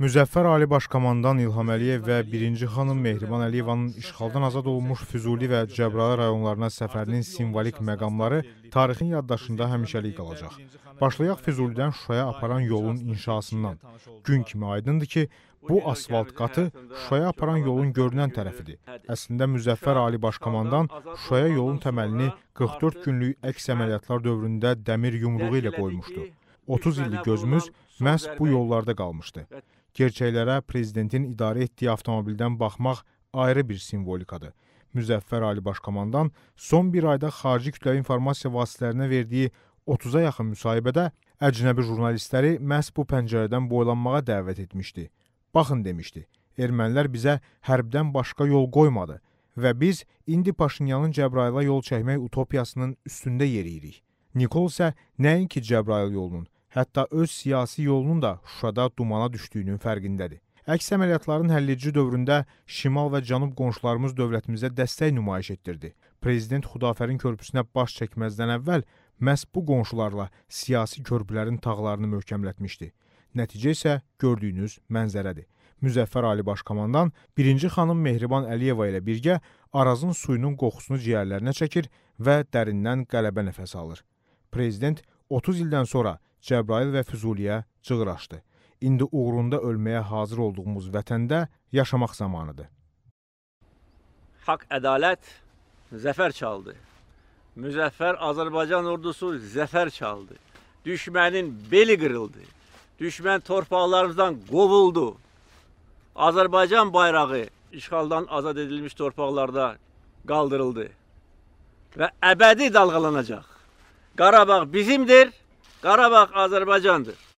Müzəffər Ali Baş Komandan İlham Əliyev və 1-ci xanım Mehriban Əliyevanın işğaldan azad olunmuş Füzuli və Cəbrayıl rayonlarına səfərinin simvolik məqamları tarixin yaddaşında həmişəlik qalacaq. Başlayaq Füzulidən Şuşaya aparan yolun inşasından. Gün kimi aydındır ki, Bu asfalt qatı Şuşaya aparan yolun görünən tərəfidir. Əslində Müzəffər Ali Başkomandan Şuşaya yolun təməlini 44 günlük əks əməliyyatlar dövründə dəmir yumruğu ilə qoymuşdu. 30 illik gözümüz məhz bu yollarda qalmışdı. Gerçəklərə prezidentin idarə etdiyi avtomobildən baxmaq ayrı bir simvolikadır. Müzəffər Ali Başkomandan son bir ayda xarici kütləvi informasiya vasitələrinə verdiyi 30-a yaxın müsahibədə əcnəbi jurnalistləri məhz bu pəncərədən boylanmağa dəvət etmişdi. Baxın demişdi. Ermənilər bizə hərbdən başqa yol qoymadı və biz indi Paşinyanın Cəbrayıla yol çəkmək utopiyasının üstündə yeriyirik. Nikol isə nəinki Cəbrayıl yolunun, hətta öz siyasi yolunun da Şuşada dumana düşdüyünün fərqindədir. Əks əməliyyatların həlledici dövründə şimal və cənub qonşularımız dövlətimizə dəstək nümayiş etdirdi. Prezident Xudafərin körpüsünə baş çəkməzdən əvvəl məhz bu qonşularla siyasi körpülərin tağlarını möhkəmlətmişdi. Nəticə isə gördüyünüz mənzərədir. Müzəffər Ali Başkomandan 1-ci xanım Mehriban Əliyeva ilə birgə Arazın suyunun qoxusunu ciyərlərinə çəkir və dərindən qələbə nəfəsi alır. Prezident 30 ildən sonra Cəbrail və Füzuliyə cığır açdı. İndi uğrunda ölməyə hazır olduğumuz vətəndə yaşamaq zamanıdır. Haqq ədalət zəfər çaldı. Müzəffər Azərbaycan ordusu zəfər çaldı. Düşmənin beli qırıldı. Düşmən torpaqlarımızdan qovuldu. Azərbaycan bayrağı işğaldan azad edilmiş torpaqlarda qaldırıldı və əbədi dalğalanacaq. Qarabağ bizimdir, Karabağ Azerbaycan'dır.